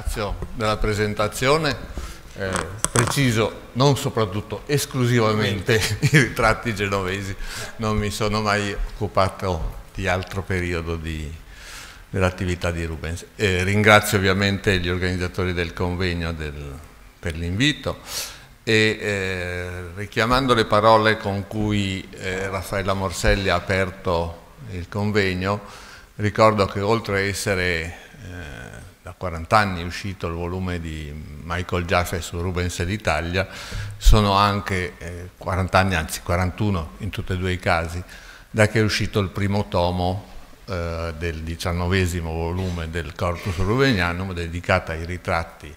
ringrazio della presentazione, eh, preciso, non soprattutto esclusivamente i ritratti genovesi, non mi sono mai occupato di altro periodo dell'attività di Rubens. Eh, ringrazio ovviamente gli organizzatori del convegno del, per l'invito e eh, richiamando le parole con cui eh, Raffaella Morselli ha aperto il convegno, ricordo che oltre a essere eh, da 40 anni è uscito il volume di Michael Jaffe su Rubens d'Italia, sono anche eh, 40 anni, anzi 41 in tutti e due i casi, da che è uscito il primo tomo eh, del diciannovesimo volume del Corpus Rubenianum dedicato ai ritratti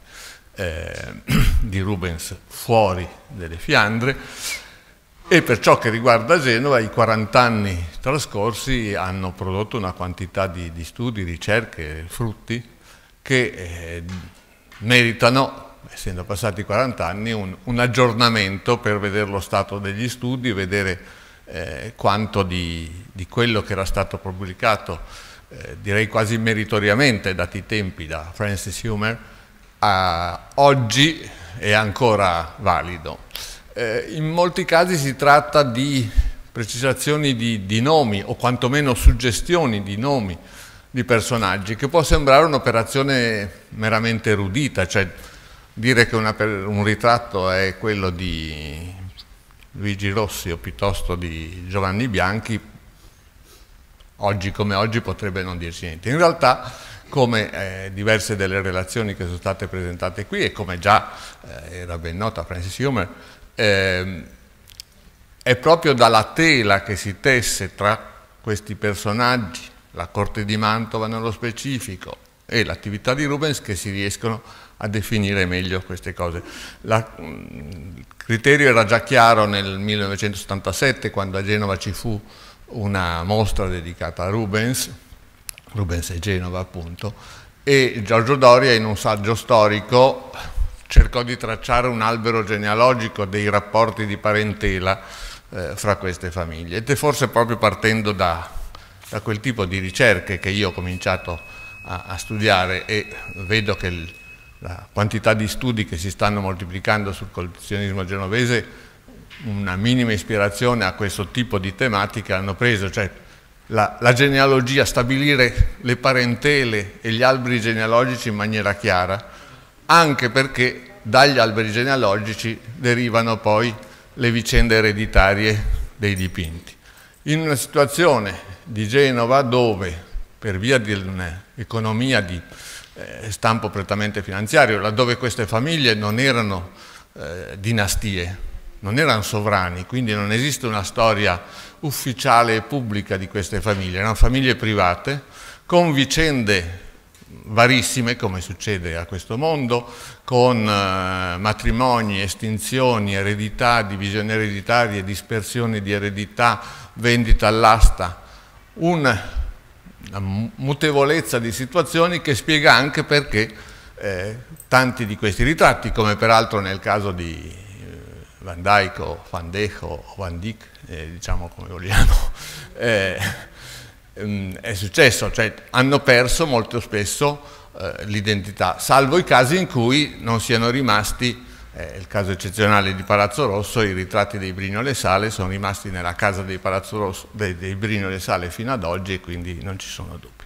eh, di Rubens fuori delle Fiandre e per ciò che riguarda Genova i 40 anni trascorsi hanno prodotto una quantità di, di studi, ricerche, frutti che eh, meritano, essendo passati 40 anni, un, un, aggiornamento per vedere lo stato degli studi, vedere eh, quanto di, di, quello che era stato pubblicato, eh, direi quasi meritoriamente, dati i tempi, da Francis Humer, a oggi è ancora valido. Eh, in molti casi si tratta di precisazioni di, di nomi o quantomeno suggestioni di nomi di personaggi, che può sembrare un'operazione meramente erudita, cioè dire che una, un ritratto è quello di Luigi Rossi o piuttosto di Giovanni Bianchi, oggi come oggi potrebbe non dirci niente. In realtà, come eh, diverse delle relazioni che sono state presentate qui e come già eh, era ben nota Francis Humer, eh, è proprio dalla tela che si tesse tra questi personaggi la Corte di Mantova nello specifico e l'attività di Rubens che si riescono a definire meglio queste cose. La, mm, il criterio era già chiaro nel 1977 quando a Genova ci fu una mostra dedicata a Rubens, Rubens e Genova appunto, e Giorgio Doria in un saggio storico cercò di tracciare un albero genealogico dei rapporti di parentela eh, fra queste famiglie ed è forse proprio partendo da da quel tipo di ricerche che io ho cominciato a, a studiare e vedo che il, la quantità di studi che si stanno moltiplicando sul collezionismo genovese una minima ispirazione a questo tipo di tematiche hanno preso, cioè la, la, genealogia, stabilire le parentele e gli alberi genealogici in maniera chiara, anche perché dagli alberi genealogici derivano poi le vicende ereditarie dei dipinti. In una situazione di Genova dove, per via di un'economia di eh, stampo prettamente finanziario, laddove queste famiglie non erano eh, dinastie, non erano sovrani, quindi non esiste una storia ufficiale e pubblica di queste famiglie, erano famiglie private con vicende varissime, come succede a questo mondo, con eh, matrimoni, estinzioni, eredità, divisioni ereditarie, dispersioni di eredità, vendita all'asta, una mutevolezza di situazioni che spiega anche perché eh, tanti di questi ritratti, come peraltro nel caso di eh, Van Dyck o Van Dijk o Van Dyck, eh, diciamo come vogliamo, eh, mm, è successo, cioè hanno perso molto spesso eh, l'identità, salvo i casi in cui non siano rimasti eh, il caso eccezionale di Palazzo Rosso, i ritratti dei Brignole Sale sono rimasti nella casa dei, Rosso, dei, dei Brignole Sale fino ad oggi e quindi non ci sono dubbi.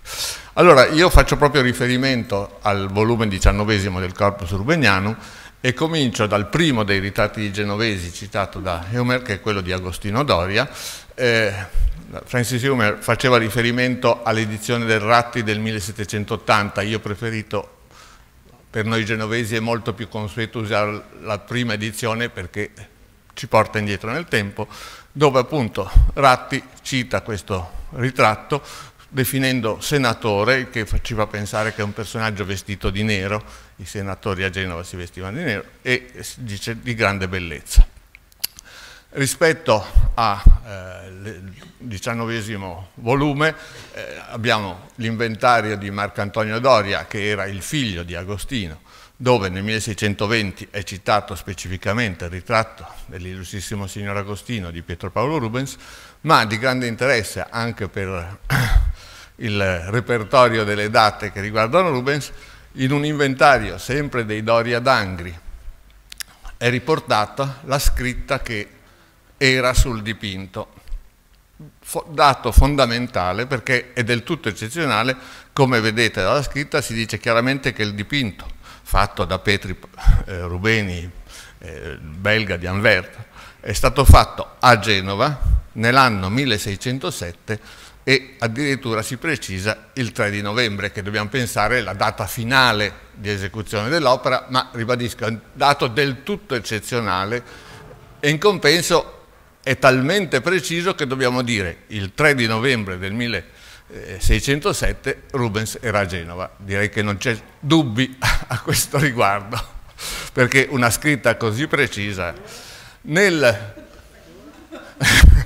Allora, io faccio proprio riferimento al volume diciannovesimo del Corpus Urbanianum e comincio dal primo dei ritratti di Genovesi citato da Humer, che è quello di Agostino Doria. Eh, Francis Humer faceva riferimento all'edizione del Ratti del 1780, io ho preferito per noi genovesi è molto più consueto usare la prima edizione perché ci porta indietro nel tempo, dove appunto Ratti cita questo ritratto definendo senatore, che ci fa pensare che è un personaggio vestito di nero, i senatori a Genova si vestivano di nero, e dice di grande bellezza. Rispetto al eh, diciannovesimo volume eh, abbiamo l'inventario di Marcantonio Doria, che era il figlio di Agostino, dove nel 1620 è citato specificamente il ritratto dell'illustrissimo signor Agostino di Pietro Paolo Rubens, ma di grande interesse anche per il repertorio delle date che riguardano Rubens, in un inventario sempre dei Doria d'Angri è riportata la scritta che era sul dipinto. Dato fondamentale perché è del tutto eccezionale, come vedete dalla scritta si dice chiaramente che il dipinto fatto da Petri eh, Rubeni, eh, belga di Anverta, è stato fatto a Genova nell'anno 1607 e addirittura si precisa il 3 di novembre, che dobbiamo pensare la data finale di esecuzione dell'opera, ma ribadisco, è un dato del tutto eccezionale e in compenso è talmente preciso che dobbiamo dire il 3 di novembre del 1607 eh, Rubens era a Genova. Direi che non c'è dubbi a questo riguardo, perché una scritta così precisa nel,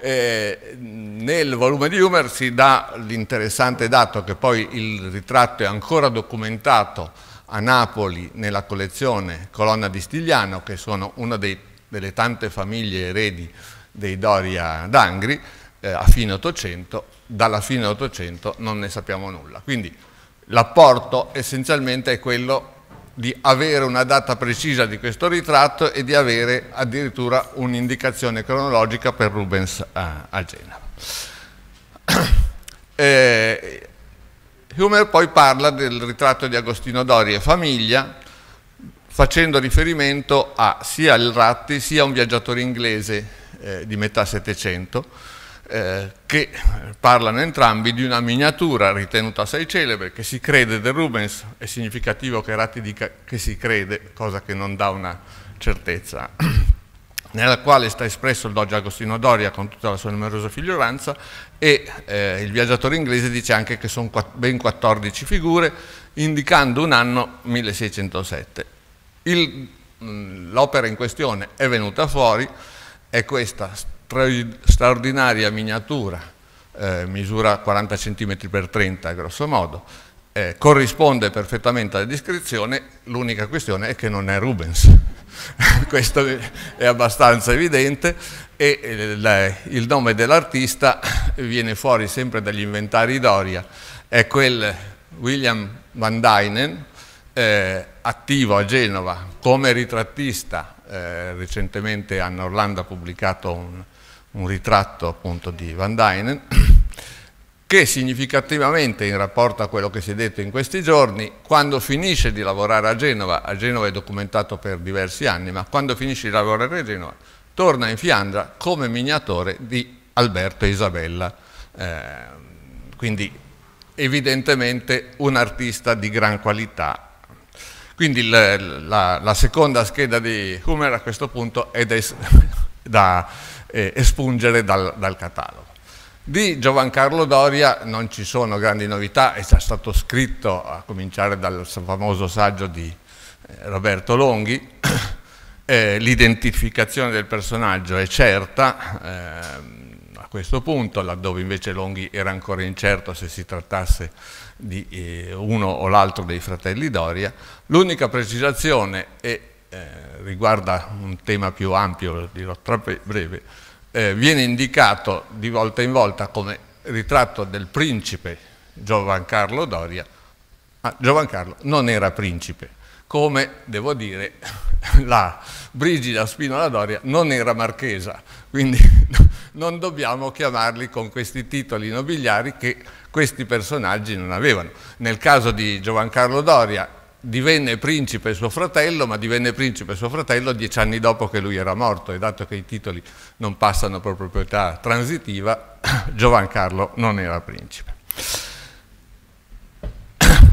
eh, nel volume di Humer si dà l'interessante dato che poi il ritratto è ancora documentato a Napoli nella collezione Colonna di Stigliano, che sono uno dei delle tante famiglie eredi dei Doria d'Angri eh, a fine 800, dalla fine 800 non ne sappiamo nulla. Quindi l'apporto essenzialmente è quello di avere una data precisa di questo ritratto e di avere addirittura un'indicazione cronologica per Rubens a, eh, a Genova. eh, Humer poi parla del ritratto di Agostino Dori e famiglia, facendo riferimento a sia il Ratti sia un viaggiatore inglese eh, di metà Settecento eh, che parlano entrambi di una miniatura ritenuta assai celebre che si crede del Rubens, è significativo che Ratti dica che si crede, cosa che non dà una certezza, nella quale sta espresso il doge Agostino Doria con tutta la sua numerosa figlioranza e eh, il viaggiatore inglese dice anche che sono ben 14 figure, indicando un anno 1607. Mm, l'opera in questione è venuta fuori, è questa straordinaria miniatura, eh, misura 40 cm per 30 grosso modo, eh, corrisponde perfettamente alla descrizione, l'unica questione è che non è Rubens. Questo è abbastanza evidente e il, eh, il nome dell'artista viene fuori sempre dagli inventari d'Oria, è quel William Van Dynen, eh, attivo a Genova come ritrattista, eh, recentemente Anna Orlando ha pubblicato un, un ritratto appunto di Van Dynen, che significativamente in rapporto a quello che si è detto in questi giorni, quando finisce di lavorare a Genova, a Genova è documentato per diversi anni, ma quando finisce di lavorare a Genova torna in Fiandra come miniatore di Alberto e Isabella, eh, quindi evidentemente un artista di gran qualità quindi la, la, la seconda scheda di Humer a questo punto è da, es da eh, espungere dal, dal catalogo. Di Giovancarlo Doria non ci sono grandi novità, è già stato scritto a cominciare dal famoso saggio di eh, Roberto Longhi, eh, l'identificazione del personaggio è certa eh, a questo punto, laddove invece Longhi era ancora incerto se si trattasse di di eh, uno o l'altro dei fratelli Doria. L'unica precisazione, e eh, riguarda un tema più ampio, lo dirò tra breve, eh, viene indicato di volta in volta come ritratto del principe Giovan Carlo Doria, ma Giovan Carlo non era principe, come devo dire la Brigida Spinola Doria non era marchesa, quindi non dobbiamo chiamarli con questi titoli nobiliari che questi personaggi non avevano. Nel caso di Giovancarlo Doria divenne principe suo fratello, ma divenne principe suo fratello dieci anni dopo che lui era morto e dato che i titoli non passano per proprietà transitiva, Giovancarlo non era principe.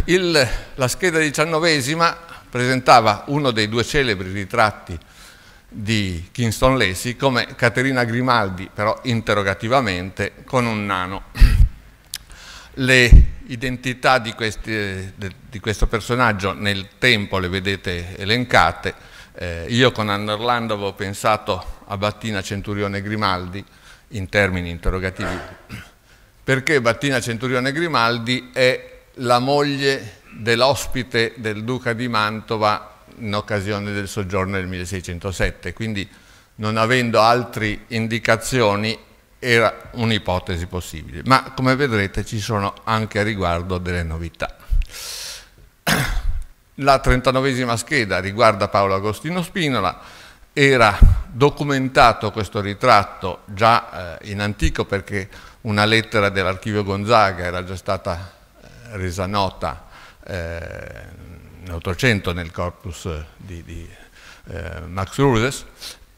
Il, la scheda diciannovesima presentava uno dei due celebri ritratti di Kingston Lacey come Caterina Grimaldi, però interrogativamente, con un nano. Le identità di, questi, eh, di questo personaggio nel tempo le vedete elencate. Eh, io con Anna Orlando avevo pensato a Battina Centurione Grimaldi in termini interrogativi, perché Battina Centurione Grimaldi è la moglie dell'ospite del duca di Mantova in occasione del soggiorno del 1607, quindi non avendo altre indicazioni era un'ipotesi possibile, ma come vedrete ci sono anche a riguardo delle novità. La 39 esima scheda riguarda Paolo Agostino Spinola, era documentato questo ritratto già eh, in antico perché una lettera dell'archivio Gonzaga era già stata eh, resa nota eh, nell'Ottocento nel corpus eh, di, di eh, Max Rudes,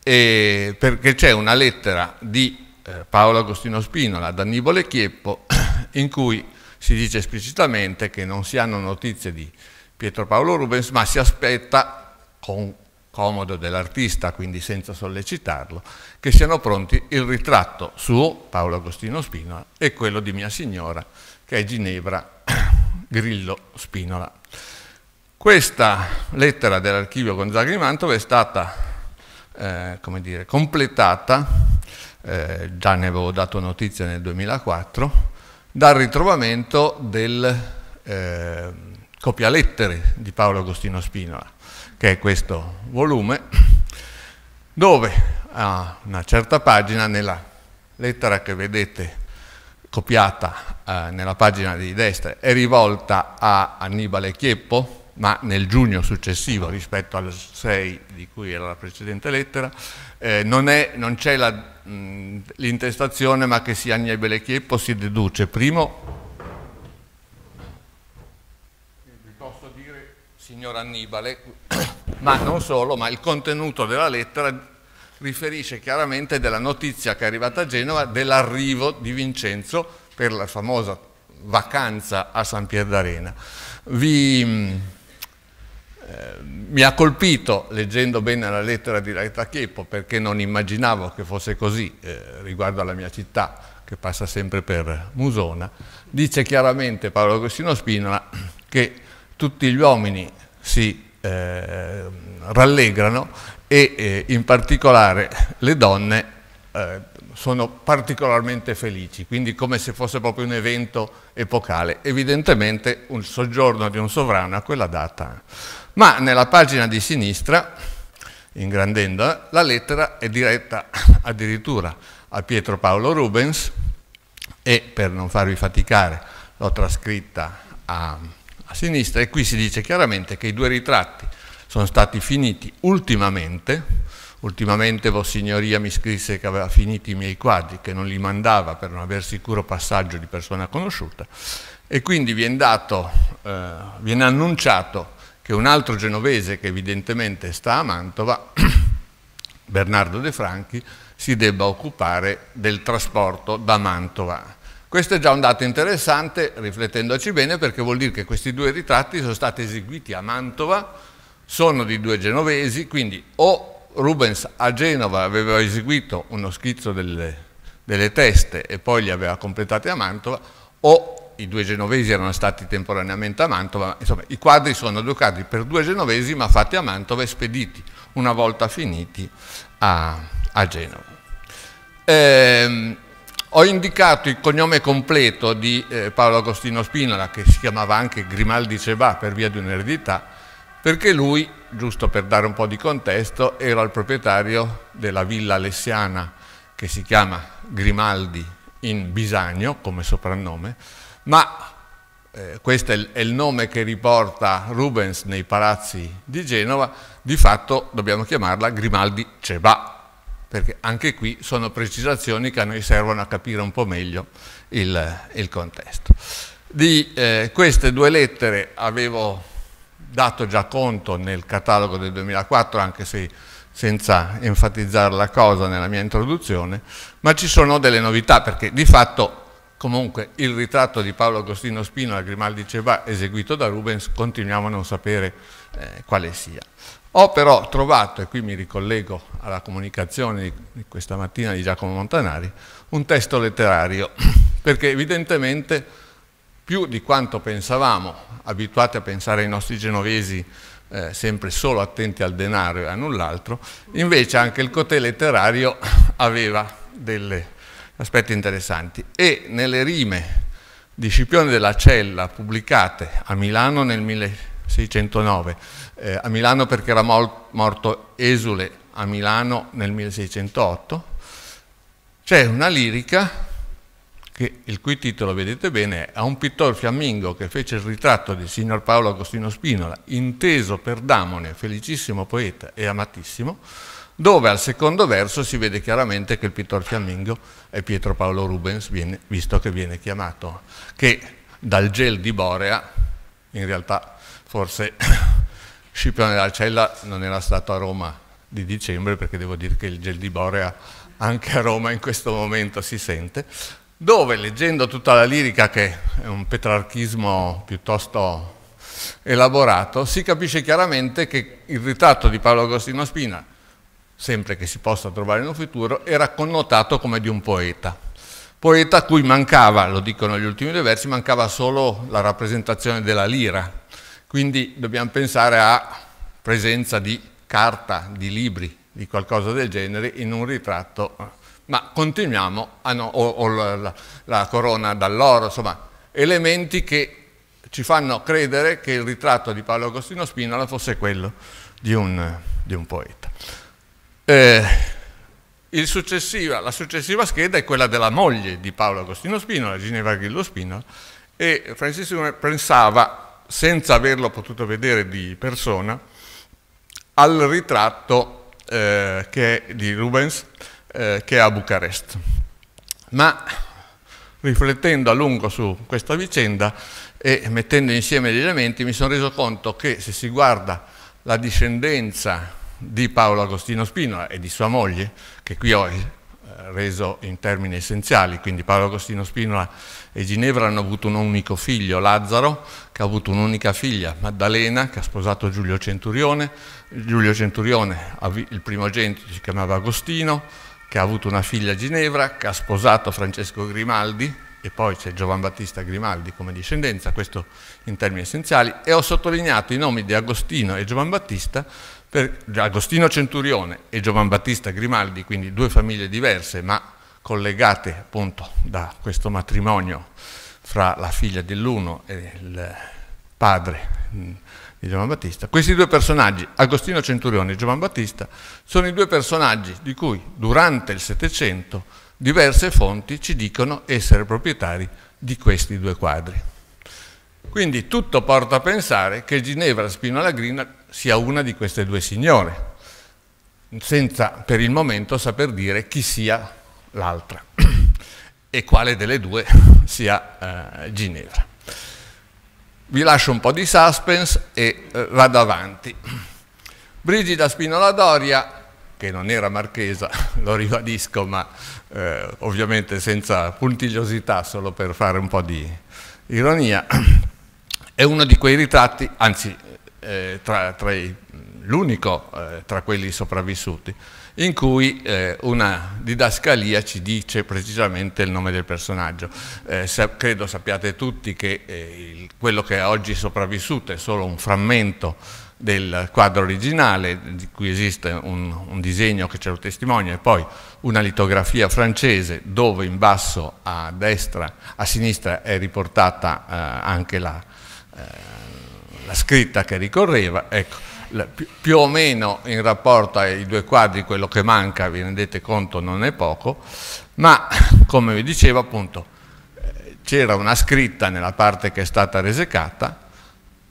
perché c'è una lettera di eh, Paolo Agostino Spinola ad Annibale Chieppo in cui si dice esplicitamente che non si hanno notizie di Pietro Paolo Rubens, ma si aspetta con comodo dell'artista, quindi senza sollecitarlo, che siano pronti il ritratto suo, Paolo Agostino Spinola, e quello di mia signora, che è Ginevra Grillo Spinola. Questa lettera dell'archivio Gonzaga di Mantova è stata eh, dire, completata, eh, già ne avevo dato notizia nel 2004, dal ritrovamento del eh, copialettere di Paolo Agostino Spinola, che è questo volume, dove a una certa pagina, nella lettera che vedete copiata eh, nella pagina di destra, è rivolta a Annibale Chieppo, ma nel giugno successivo rispetto al 6 di cui era la precedente lettera, eh, non, c'è l'intestazione ma che sia agnebe chieppo si deduce primo posso dire signor Annibale ma non solo ma il contenuto della lettera riferisce chiaramente della notizia che è arrivata a Genova dell'arrivo di Vincenzo per la famosa vacanza a San Pier d'Arena. Vi mi ha colpito, leggendo bene la lettera di Laeta Cheppo, perché non immaginavo che fosse così eh, riguardo alla mia città, che passa sempre per Musona, dice chiaramente Paolo Agostino Spinola che tutti gli uomini si eh, rallegrano e eh, in particolare le donne eh, sono particolarmente felici, quindi come se fosse proprio un evento epocale, evidentemente un soggiorno di un sovrano a quella data ma nella pagina di sinistra, ingrandendola, eh, la lettera è diretta addirittura a Pietro Paolo Rubens e per non farvi faticare l'ho trascritta a, a sinistra e qui si dice chiaramente che i due ritratti sono stati finiti ultimamente, ultimamente Vossignoria mi scrisse che aveva finito i miei quadri, che non li mandava per non aver sicuro passaggio di persona conosciuta, e quindi viene, dato, eh, viene annunciato che un altro genovese che evidentemente sta a Mantova, Bernardo De Franchi, si debba occupare del trasporto da Mantova. Questo è già un dato interessante, riflettendoci bene, perché vuol dire che questi due ritratti sono stati eseguiti a Mantova, sono di due genovesi, quindi o Rubens a Genova aveva eseguito uno schizzo delle, delle teste e poi li aveva completati a Mantova, o i due genovesi erano stati temporaneamente a Mantova, insomma i quadri sono educati per due genovesi ma fatti a Mantova e spediti una volta finiti a, a Genova. Eh, ho indicato il cognome completo di eh, Paolo Agostino Spinola, che si chiamava anche Grimaldi Cebà per via di un'eredità, perché lui, giusto per dare un po' di contesto, era il proprietario della villa alessiana che si chiama Grimaldi in Bisagno come soprannome, ma eh, questo è il, è il nome che riporta Rubens nei palazzi di Genova, di fatto dobbiamo chiamarla Grimaldi Ceba, perché anche qui sono precisazioni che a noi servono a capire un po' meglio il, il contesto. Di eh, queste due lettere avevo dato già conto nel catalogo del 2004, anche se senza enfatizzare la cosa nella mia introduzione, ma ci sono delle novità perché di fatto Comunque il ritratto di Paolo Agostino Spino a Grimaldi Ceva eseguito da Rubens continuiamo a non sapere eh, quale sia. Ho però trovato, e qui mi ricollego alla comunicazione di questa mattina di Giacomo Montanari, un testo letterario, perché evidentemente più di quanto pensavamo, abituati a pensare ai nostri genovesi eh, sempre solo attenti al denaro e a null'altro, invece anche il cotè letterario aveva delle aspetti interessanti. E nelle rime di Scipione della Cella pubblicate a Milano nel 1609, eh, a Milano perché era morto Esule a Milano nel 1608, c'è una lirica che, il cui titolo vedete bene è a un pittore fiammingo che fece il ritratto di signor Paolo Agostino Spinola, inteso per Damone, felicissimo poeta e amatissimo, dove al secondo verso si vede chiaramente che il pittore fiammingo è Pietro Paolo Rubens, viene, visto che viene chiamato, che dal gel di Borea, in realtà forse Scipione d'Alcella non era stato a Roma di dicembre, perché devo dire che il gel di Borea anche a Roma in questo momento si sente, dove leggendo tutta la lirica, che è un petrarchismo piuttosto elaborato, si capisce chiaramente che il ritratto di Paolo Agostino Spina sempre che si possa trovare in un futuro, era connotato come di un poeta. Poeta a cui mancava, lo dicono gli ultimi due versi, mancava solo la rappresentazione della lira. Quindi dobbiamo pensare a presenza di carta, di libri, di qualcosa del genere in un ritratto. Ma continuiamo, ah no, o, o la, la corona dall'oro, insomma, elementi che ci fanno credere che il ritratto di Paolo Agostino Spinola fosse quello di un, di un poeta. Eh, successiva, la successiva scheda è quella della moglie di Paolo Agostino Spinola, Ginevra Grillo Spino, e Francisco pensava, senza averlo potuto vedere di persona, al ritratto eh, che di Rubens eh, che è a Bucarest. Ma riflettendo a lungo su questa vicenda e mettendo insieme gli elementi mi sono reso conto che se si guarda la discendenza di Paolo Agostino Spinola e di sua moglie, che qui ho eh, reso in termini essenziali, quindi Paolo Agostino Spinola e Ginevra hanno avuto un unico figlio, Lazzaro, che ha avuto un'unica figlia, Maddalena, che ha sposato Giulio Centurione. Giulio Centurione, il primogenito, si chiamava Agostino, che ha avuto una figlia Ginevra, che ha sposato Francesco Grimaldi, e poi c'è Giovan Battista Grimaldi come discendenza, questo in termini essenziali, e ho sottolineato i nomi di Agostino e Giovan Battista per Agostino Centurione e Giovan Battista Grimaldi, quindi due famiglie diverse ma collegate appunto da questo matrimonio fra la figlia dell'uno e il padre mm, di Giovan Battista. Questi due personaggi, Agostino Centurione e Giovan Battista, sono i due personaggi di cui durante il Settecento diverse fonti ci dicono essere proprietari di questi due quadri. Quindi tutto porta a pensare che Ginevra Spinola Grina sia una di queste due signore, senza per il momento saper dire chi sia l'altra e quale delle due sia eh, Ginevra. Vi lascio un po' di suspense e eh, vado avanti. Brigida Spinola Doria che non era marchesa, lo ribadisco, ma eh, ovviamente senza puntigliosità, solo per fare un po' di ironia, è uno di quei ritratti, anzi eh, tra, tra l'unico eh, tra quelli sopravvissuti, in cui eh, una didascalia ci dice precisamente il nome del personaggio. Eh, sa credo sappiate tutti che eh, quello che è oggi sopravvissuto è solo un frammento del quadro originale, di cui esiste un, un disegno che ce lo testimonia, e poi una litografia francese dove in basso a destra, a sinistra è riportata eh, anche la, eh, scritta che ricorreva, ecco, più o meno in rapporto ai due quadri quello che manca, vi rendete conto, non è poco, ma come vi dicevo appunto eh, c'era una scritta nella parte che è stata resecata,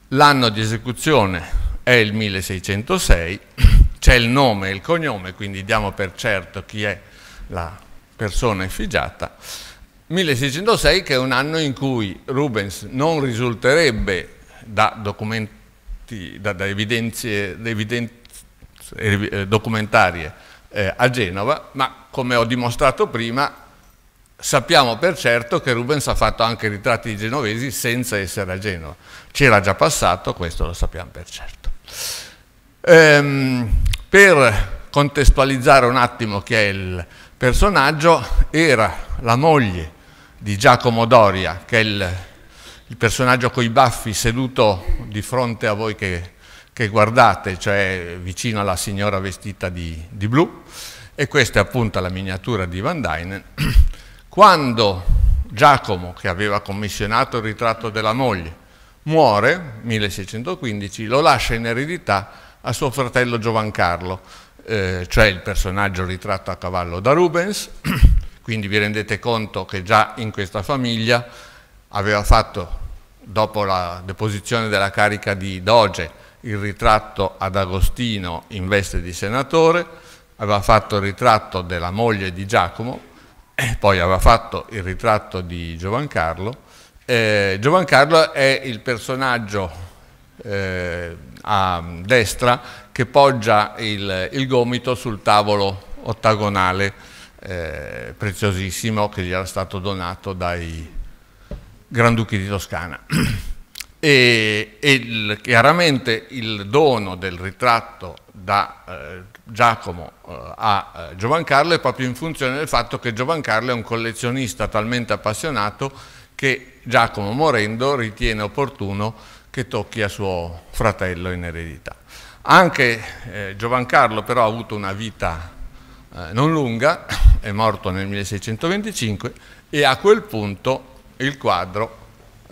l'anno di esecuzione è il 1606, c'è il nome e il cognome, quindi diamo per certo chi è la persona effigiata, 1606 che è un anno in cui Rubens non risulterebbe da documenti, da, da evidenze, evidenze eh, documentarie eh, a Genova, ma come ho dimostrato prima, sappiamo per certo che Rubens ha fatto anche ritratti di genovesi senza essere a Genova. C'era già passato, questo lo sappiamo per certo. Ehm, per contestualizzare un attimo chi è il personaggio, era la moglie di Giacomo Doria, che è il il personaggio i baffi seduto di fronte a voi che, che guardate, cioè vicino alla signora vestita di, di, blu, e questa è appunto la miniatura di Van Dyne. Quando Giacomo, che aveva commissionato il ritratto della moglie, muore, 1615, lo lascia in eredità a suo fratello Giovancarlo, eh, cioè il personaggio ritratto a cavallo da Rubens, quindi vi rendete conto che già in questa famiglia aveva fatto dopo la deposizione della carica di Doge, il ritratto ad Agostino in veste di senatore, aveva fatto il ritratto della moglie di Giacomo, e poi aveva fatto il ritratto di Giovancarlo. Eh, Giovancarlo è il personaggio eh, a destra che poggia il, il gomito sul tavolo ottagonale eh, preziosissimo che gli era stato donato dai, Granduchi di Toscana. e, e il, chiaramente il dono del ritratto da eh, Giacomo eh, a eh, Giovan Carlo è proprio in funzione del fatto che Giovan Carlo è un collezionista talmente appassionato che Giacomo morendo ritiene opportuno che tocchi a suo fratello in eredità. Anche eh, Giovan Carlo però ha avuto una vita eh, non lunga, è morto nel 1625 e a quel punto il quadro,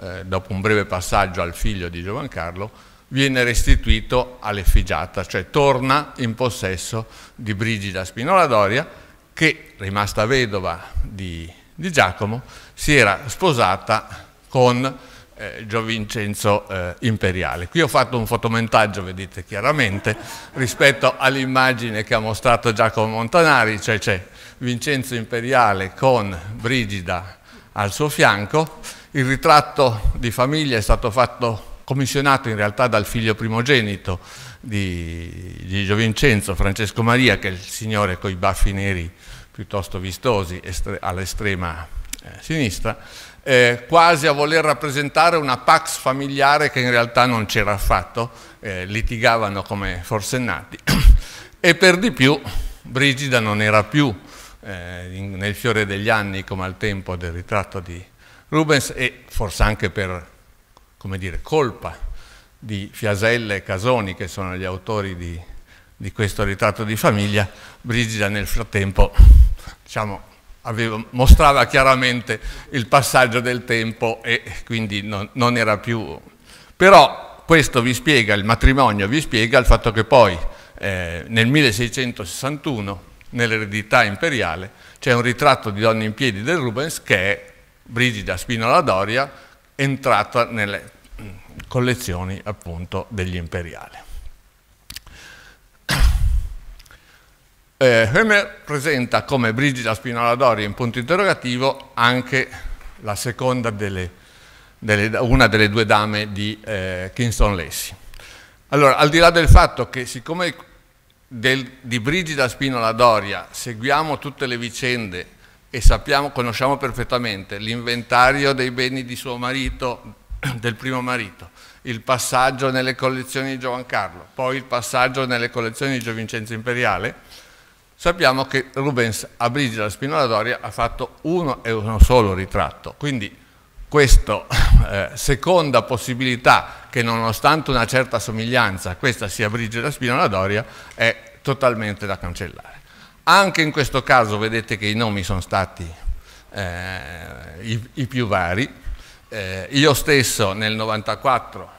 eh, dopo un breve passaggio al figlio di Giovancarlo, viene restituito all'effigiata, cioè torna in possesso di Brigida Spinola Doria, che, rimasta vedova di, di Giacomo, si era sposata con eh, Giovincenzo eh, Imperiale. Qui ho fatto un fotomontaggio, vedete chiaramente, rispetto all'immagine che ha mostrato Giacomo Montanari, cioè c'è Vincenzo Imperiale con Brigida Spinola al suo fianco. Il ritratto di famiglia è stato fatto, commissionato in realtà dal figlio primogenito di Gio Vincenzo, Francesco Maria, che è il signore con i baffi neri piuttosto vistosi all'estrema eh, sinistra, eh, quasi a voler rappresentare una pax familiare che in realtà non c'era affatto, eh, litigavano come forsennati. e per di più Brigida non era più eh, in, nel fiore degli anni come al tempo del ritratto di Rubens e forse anche per, come dire, colpa di Fiaselle e Casoni che sono gli autori di, di questo ritratto di famiglia, Brigida nel frattempo diciamo, aveva, mostrava chiaramente il passaggio del tempo e quindi non, non era più... Però questo vi spiega, il matrimonio vi spiega il fatto che poi eh, nel 1661 nell'eredità imperiale, c'è un ritratto di Donna in piedi del Rubens che è Brigida Spinola Doria, entrata nelle mm, collezioni appunto degli imperiali. Eh, Hömer presenta come Brigida Spinola Doria in punto interrogativo anche la seconda delle, delle, una delle due dame di eh, Kingston Lacey. Allora, al di là del fatto che siccome del, di Brigida Spinola Doria seguiamo tutte le vicende e sappiamo, conosciamo perfettamente l'inventario dei beni di suo marito, del primo marito, il passaggio nelle collezioni di Giovan Carlo, poi il passaggio nelle collezioni di Giovincenzo Imperiale, sappiamo che Rubens a Brigida Spinola Doria ha fatto uno e uno solo ritratto, quindi questa eh, seconda possibilità che nonostante una certa somiglianza questa sia Brigida Spinola Doria è totalmente da cancellare. Anche in questo caso vedete che i nomi sono stati eh, i, i, più vari. Eh, io stesso nel 94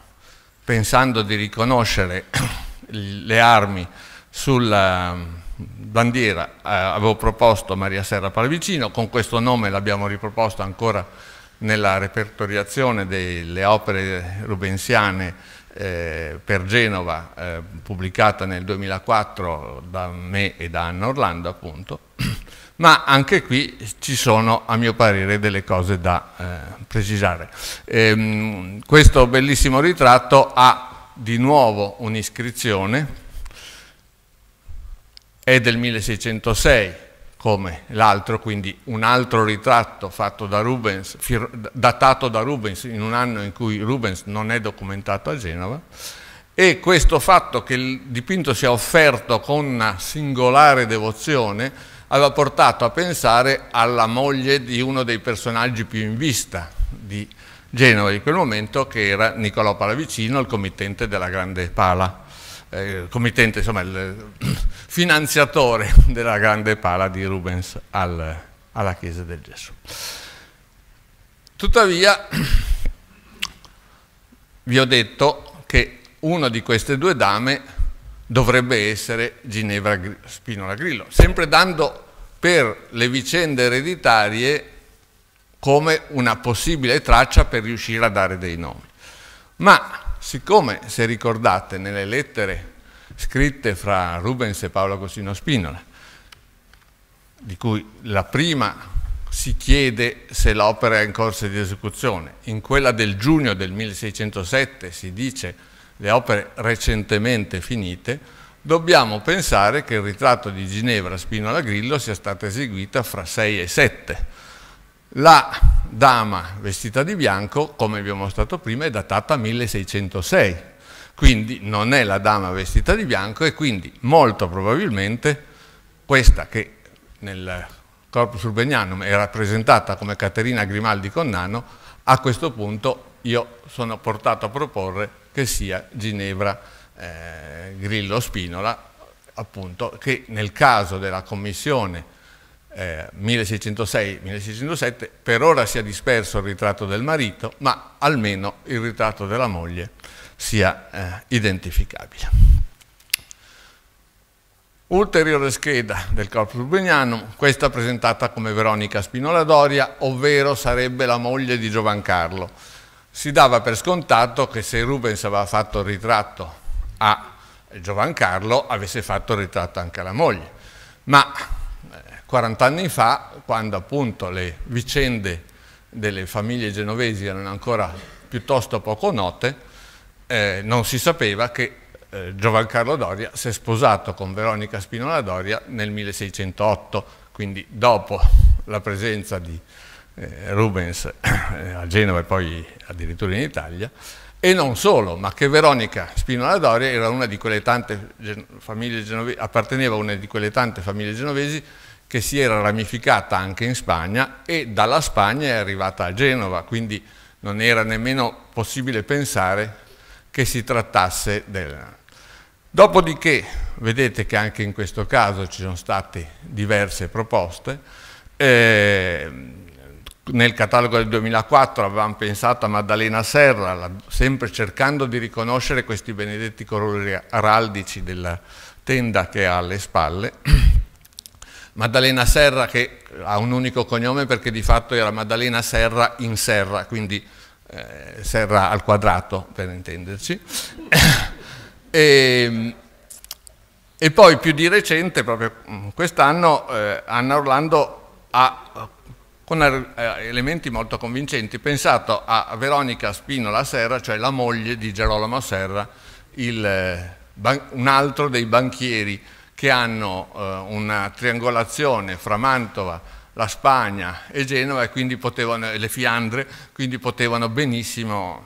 pensando di riconoscere le armi sulla mm, bandiera eh, avevo proposto Maria Serra Palavicino, con questo nome l'abbiamo riproposto ancora nella repertoriazione delle opere rubensiane eh, per Genova, eh, pubblicata nel 2004 da me e da Anna Orlando, appunto, ma anche qui ci sono, a mio parere, delle cose da eh, precisare. Ehm, questo bellissimo ritratto ha di nuovo un'iscrizione, è del 1606, come l'altro, quindi un altro ritratto da Rubens, datato da Rubens in un anno in cui Rubens non è documentato a Genova, e questo fatto che il dipinto sia offerto con una singolare devozione aveva portato a pensare alla moglie di uno dei personaggi più in vista di Genova in quel momento, che era Niccolò Palavicino, il committente della Grande Pala eh, committente, insomma, il eh, finanziatore della grande pala di Rubens al, alla Chiesa del Gesù. Tuttavia, vi ho detto che una di queste due dame dovrebbe essere Ginevra Spinola Grillo, sempre dando per le vicende ereditarie come una possibile traccia per riuscire a dare dei nomi. Ma Siccome, se ricordate, nelle lettere scritte fra Rubens e Paolo Cosino Spinola, di cui la prima si chiede se l'opera è in corso di esecuzione, in quella del giugno del 1607 si dice le opere recentemente finite, dobbiamo pensare che il ritratto di Ginevra Spinola Grillo sia stata eseguita fra 6 e 7 la dama vestita di bianco, come vi ho mostrato prima, è datata 1606, quindi non è la dama vestita di bianco e quindi molto probabilmente questa che nel Corpus Urbanianum è rappresentata come Caterina Grimaldi Connano, a questo punto io sono portato a proporre che sia Ginevra eh, Grillo Spinola, appunto, che nel caso della commissione eh, 1606-1607, per ora sia disperso il ritratto del marito, ma almeno il ritratto della moglie sia eh, identificabile. Ulteriore scheda del corpus urbanianum, questa presentata come Veronica Spinola Doria, ovvero sarebbe la moglie di Giovan Carlo. Si dava per scontato che se Rubens aveva fatto il ritratto a Giovan Carlo, avesse fatto il ritratto anche alla moglie. Ma 40 anni fa, quando appunto le vicende delle famiglie genovesi erano ancora piuttosto poco note, eh, non si sapeva che eh, Carlo Doria si è sposato con Veronica Spinola Doria nel 1608, quindi dopo la presenza di eh, Rubens eh, a Genova e poi addirittura in Italia, e non solo, ma che Veronica Spinola Doria era una di quelle tante famiglie genovesi, apparteneva a una di quelle tante famiglie genovesi che si era ramificata anche in Spagna e dalla Spagna è arrivata a Genova, quindi non era nemmeno possibile pensare che si trattasse del... Dopodiché vedete che anche in questo caso ci sono state diverse proposte. Eh, nel catalogo del 2004 avevamo pensato a Maddalena Serra, la, sempre cercando di riconoscere questi benedetti colori araldici della tenda che ha alle spalle. Maddalena Serra che ha un unico cognome perché di fatto era Maddalena Serra in Serra, quindi eh, Serra al quadrato per intenderci. e, ehm, e, poi più di recente, proprio mm, quest'anno, eh, Anna Orlando ha con er, eh, elementi molto convincenti pensato a Veronica Spinola Serra, cioè la moglie di Gerolamo Serra, il, eh, un altro dei banchieri che hanno eh, una triangolazione fra Mantova, la Spagna e Genova e quindi potevano, e le Fiandre, quindi potevano benissimo.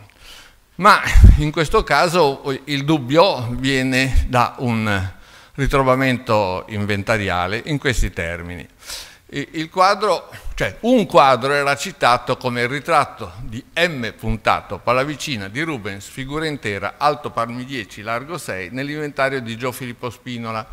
Ma in questo caso il dubbio viene da un ritrovamento inventariale in questi termini. Il Quadro, cioè un quadro era citato come il ritratto di M. Puntato Pallavicina di Rubens, figura intera, alto parmi 10, largo 6, nell'inventario di Gio Filippo Spinola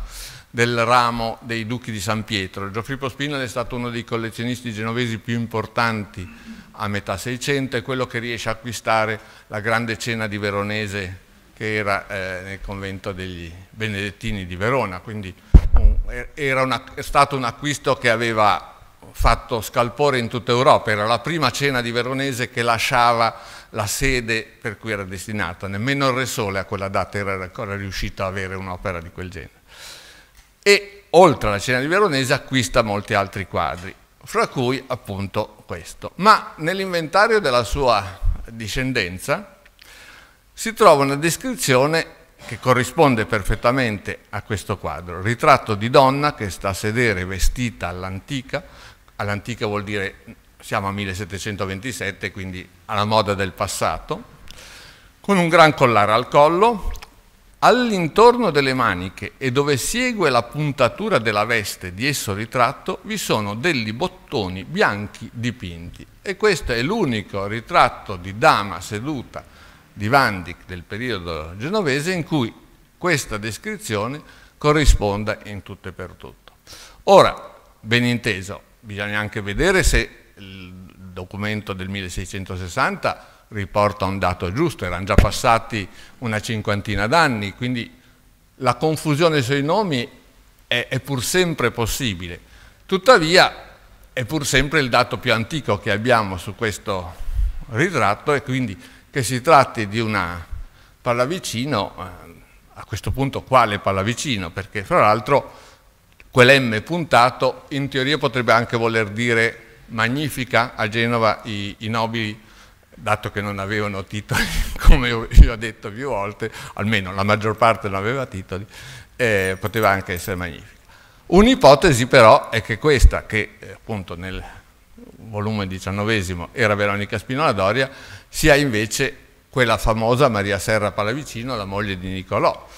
del ramo dei duchi di San Pietro. Giuffrippo Spinel è stato uno dei collezionisti genovesi più importanti a metà Seicento, e quello che riesce a acquistare la grande cena di Veronese che era eh, nel convento degli Benedettini di Verona, quindi un, eh, una, è stato un acquisto che aveva fatto scalpore in tutta Europa, era la prima cena di Veronese che lasciava la sede per cui era destinata, nemmeno il Re Sole a quella data era ancora riuscito a avere un'opera di quel genere e oltre alla scena di Veronese acquista molti altri quadri, fra cui appunto questo. Ma nell'inventario della sua discendenza si trova una descrizione che corrisponde perfettamente a questo quadro. Ritratto di donna che sta a sedere vestita all'antica, all'antica vuol dire siamo a 1727, quindi alla moda del passato, con un gran collare al collo, All'intorno delle maniche e dove segue la puntatura della veste di esso ritratto vi sono degli bottoni bianchi dipinti. E questo è l'unico ritratto di dama seduta di Van Dyck del periodo genovese in cui questa descrizione corrisponda in tutto e per tutto. Ora, ben inteso, bisogna anche vedere se il documento del 1660 riporta un dato giusto, erano già passati una cinquantina d'anni, quindi la confusione sui nomi è, è pur sempre possibile. Tuttavia è pur sempre il dato più antico che abbiamo su questo ritratto e quindi che si tratti di una pallavicino, eh, a questo punto quale pallavicino? Perché fra l'altro quell'M puntato in teoria potrebbe anche voler dire magnifica a Genova i, i nobili dato che non avevano titoli, come io ho detto più volte, almeno la maggior parte non aveva titoli, eh, poteva anche essere magnifica. Un'ipotesi però è che questa, che eh, appunto nel volume XIX era Veronica Spinola Doria, sia invece quella famosa Maria Serra Palavicino, la moglie di Nicolò,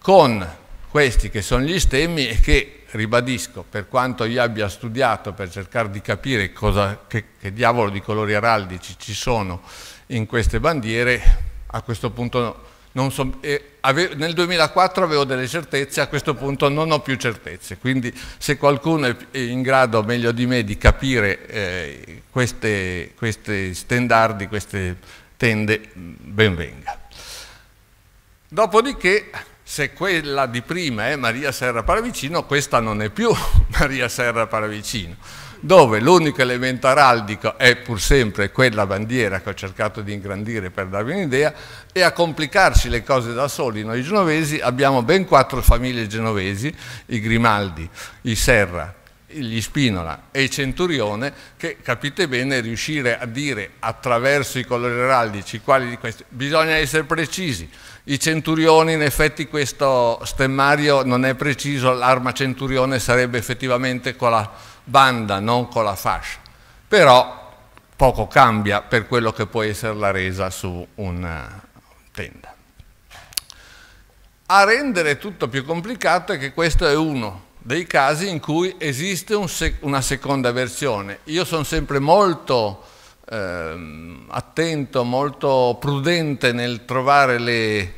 con questi che sono gli stemmi e che ribadisco, per quanto io abbia studiato per cercare di capire cosa, che, che, diavolo di colori araldici ci sono in queste bandiere, a questo punto no, so, eh, ave, nel 2004 avevo delle certezze, a questo punto non ho più certezze, quindi se qualcuno è in grado meglio di me di capire eh, queste, questi standardi, queste tende, ben venga. Dopodiché se quella di prima è Maria Serra Paravicino, questa non è più Maria Serra Paravicino, dove l'unico elemento araldico è pur sempre quella bandiera che ho cercato di ingrandire per darvi un'idea, e a complicarci le cose da soli noi genovesi abbiamo ben quattro famiglie genovesi, i Grimaldi, i Serra, gli Spinola e i Centurione che capite bene riuscire a dire attraverso i colori araldici quali di questi bisogna essere precisi i centurioni, in effetti questo stemmario non è preciso, l'arma centurione sarebbe effettivamente con la banda, non con la fascia. Però poco cambia per quello che può essere la resa su una eh, tenda. A rendere tutto più complicato è che questo è uno dei casi in cui esiste un sec una seconda versione. Io sono sempre molto ehm, attento, molto prudente nel trovare le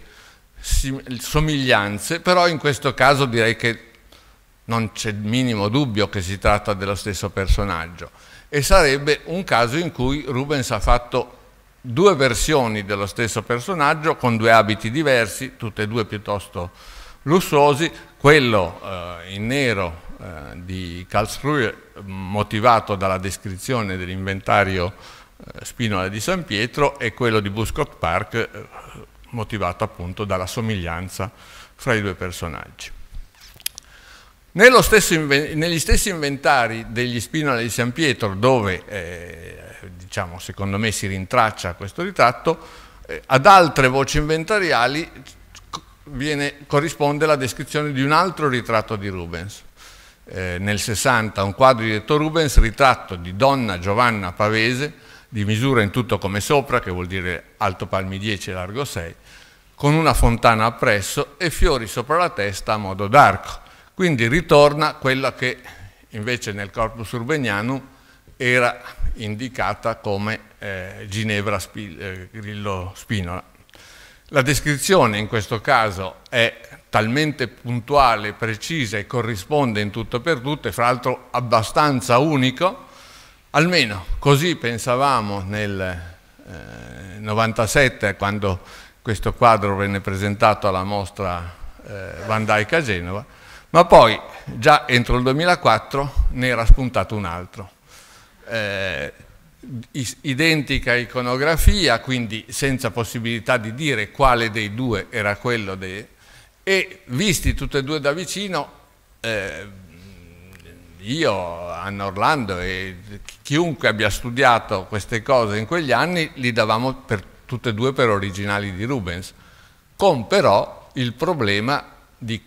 somiglianze, però in questo caso direi che non c'è il minimo dubbio che si tratta dello stesso personaggio e sarebbe un caso in cui Rubens ha fatto due versioni dello stesso personaggio con due abiti diversi, tutte e due piuttosto lussuosi, quello eh, in nero eh, di Karlsruhe motivato dalla descrizione dell'inventario eh, Spinola di San Pietro e quello di Buscott Park, eh, motivato appunto dalla somiglianza fra i due personaggi. Stesso, negli stessi inventari degli Spinola di San Pietro, dove eh, diciamo, secondo me si rintraccia questo ritratto, eh, ad altre voci inventariali viene, corrisponde la descrizione di un altro ritratto di Rubens. Eh, nel 60 un quadro di detto Rubens, ritratto di donna Giovanna Pavese, di misura in tutto come sopra, che vuol dire alto palmi 10 e largo 6, con una fontana appresso e fiori sopra la testa a modo d'arco. Quindi ritorna quella che invece nel corpus urbanianum era indicata come eh, Ginevra spi eh, Grillo Spinola. La descrizione in questo caso è talmente puntuale, precisa e corrisponde in tutto e per tutto, e fra l'altro abbastanza unico, Almeno così pensavamo nel eh, 97 quando questo quadro venne presentato alla mostra eh, Van Dyck a Genova, ma poi già entro il 2004 ne era spuntato un altro. Eh, identica iconografia, quindi senza possibilità di dire quale dei due era quello dei... e visti tutti e due da vicino eh, io, Anna Orlando e chiunque abbia studiato queste cose in quegli anni li davamo per, tutte e due per originali di Rubens, con però il problema di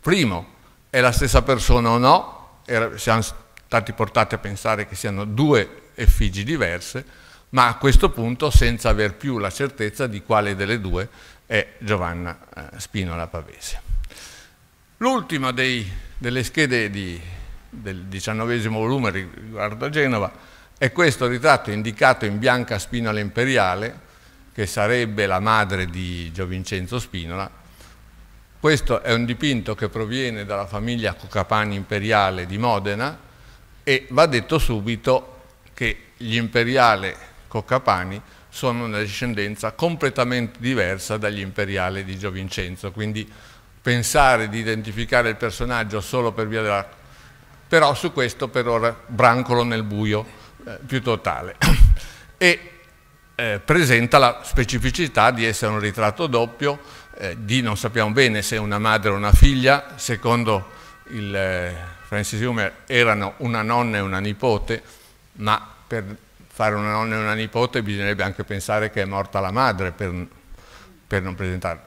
primo, è la stessa persona o no, Era, siamo stati portati a pensare che siano due effigi diverse, ma a questo punto senza aver più la certezza di quale delle due è Giovanna eh, Spinola Pavese. L'ultima delle schede di del diciannovesimo volume riguardo a Genova, è questo ritratto indicato in bianca spinola imperiale, che sarebbe la madre di Giovincenzo Spinola. Questo è un dipinto che proviene dalla famiglia Cocapani imperiale di Modena e va detto subito che gli imperiale Coccapani sono una discendenza completamente diversa dagli imperiali di Giovincenzo, quindi pensare di identificare il personaggio solo per via della però su questo per ora brancolo nel buio eh, più totale. e eh, presenta la specificità di essere un ritratto doppio, eh, di non sappiamo bene se una madre o una figlia, secondo il eh, Francis Humer erano una nonna e una nipote, ma per fare una nonna e una nipote bisognerebbe anche pensare che è morta la madre per, per non presentarla.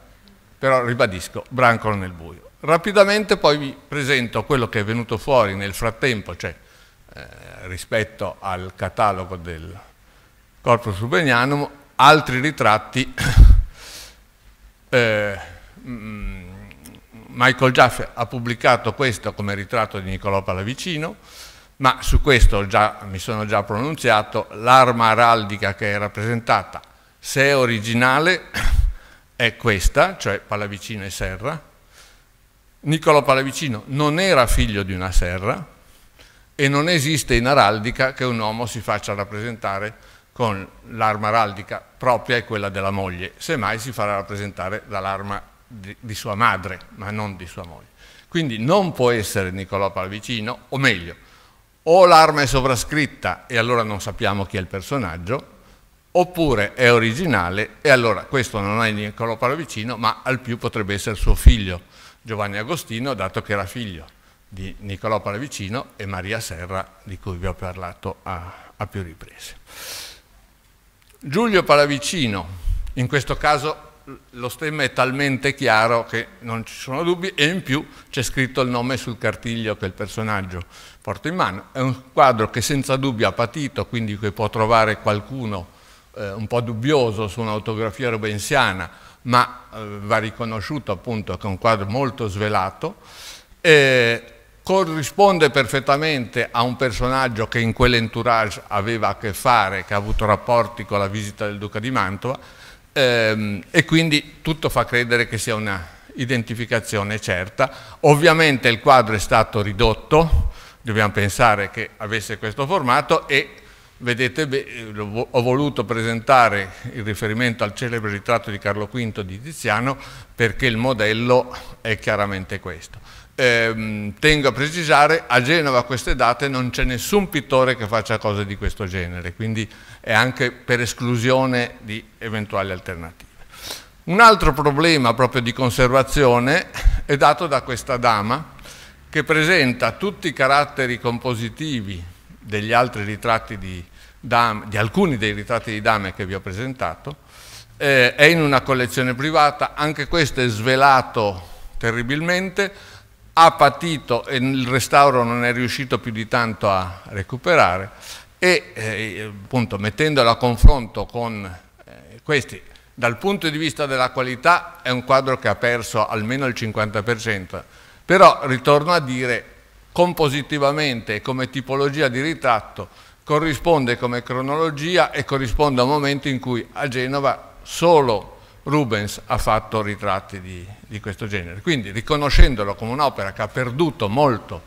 Però ribadisco, brancolo nel buio. Rapidamente poi vi presento quello che è venuto fuori nel frattempo, cioè eh, rispetto al catalogo del Corpus Subenianum, altri ritratti. eh, mm, Michael Jaffe ha pubblicato questo come ritratto di Niccolò Pallavicino, ma su questo già, mi sono già pronunziato, l'arma araldica che è rappresentata, se è originale, è questa, cioè Pallavicino e Serra, Niccolò Pallavicino non era figlio di una serra e non esiste in araldica che un uomo si faccia rappresentare con l'arma araldica propria e quella della moglie, semmai si farà rappresentare dall'arma di, di, sua madre, ma non di sua moglie. Quindi non può essere Niccolò Pallavicino, o meglio, o l'arma è sovrascritta e allora non sappiamo chi è il personaggio, oppure è originale e allora questo non è Niccolò Pallavicino, ma al più potrebbe essere suo figlio Giovanni Agostino, dato che era figlio di Niccolò Palavicino e Maria Serra, di cui vi ho parlato a, a più riprese. Giulio Palavicino, in questo caso lo stemma è talmente chiaro che non ci sono dubbi e in più c'è scritto il nome sul cartiglio che il personaggio porta in mano. È un quadro che senza dubbio ha patito, quindi che può trovare qualcuno eh, un po' dubbioso su un'autografia rubensiana ma eh, va riconosciuto appunto che è un quadro molto svelato, eh, corrisponde perfettamente a un personaggio che in quell'entourage aveva a che fare, che ha avuto rapporti con la visita del duca di Mantova ehm, e quindi tutto fa credere che sia una identificazione certa. Ovviamente il quadro è stato ridotto, dobbiamo pensare che avesse questo formato e Vedete, beh, ho voluto presentare il riferimento al celebre ritratto di Carlo V di Tiziano perché il modello è chiaramente questo. Ehm, tengo a precisare, a Genova a queste date non c'è nessun pittore che faccia cose di questo genere, quindi è anche per esclusione di eventuali alternative. Un altro problema proprio di conservazione è dato da questa dama che presenta tutti i caratteri compositivi degli altri ritratti di Dame, di alcuni dei ritratti di Dame che vi ho presentato, eh, è in una collezione privata, anche questo è svelato terribilmente, ha patito e il restauro non è riuscito più di tanto a recuperare e eh, appunto mettendolo a confronto con eh, questi, dal punto di vista della qualità è un quadro che ha perso almeno il 50%, però ritorno a dire compositivamente e come tipologia di ritratto corrisponde come cronologia e corrisponde a un momento in cui a Genova solo Rubens ha fatto ritratti di, di questo genere. Quindi riconoscendolo come un'opera che ha perduto molto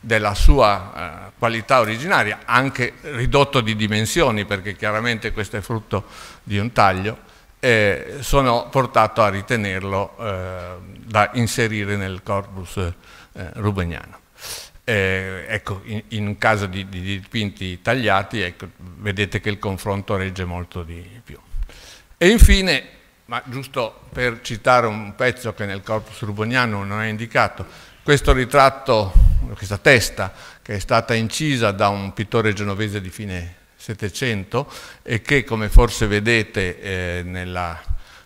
della sua eh, qualità originaria, anche ridotto di dimensioni, perché chiaramente questo è frutto di un taglio, eh, sono portato a ritenerlo eh, da inserire nel corpus eh, rubeniano. Eh, ecco, in, in, caso di, di dipinti tagliati, ecco, vedete che il confronto regge molto di più. E infine, ma giusto per citare un pezzo che nel corpus ruboniano non è indicato, questo ritratto, questa testa che è stata incisa da un pittore genovese di fine Settecento e che come forse vedete eh, nella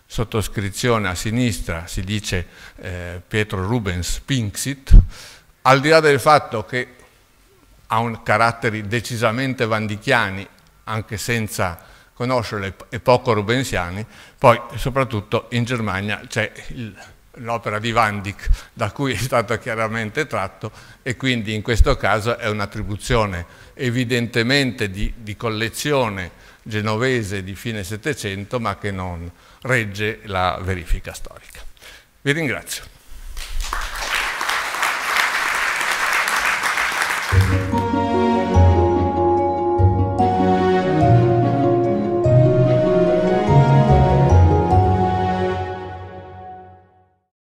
sottoscrizione a sinistra si dice eh, Pietro Rubens Pinxit, al di là del fatto che ha un caratteri decisamente vandichiani, anche senza conoscerle, e poco rubensiani, poi soprattutto in Germania c'è l'opera di Van Dyck, da cui è stato chiaramente tratto, e quindi in questo caso è un'attribuzione evidentemente di, di collezione genovese di fine Settecento, ma che non regge la verifica storica. Vi ringrazio.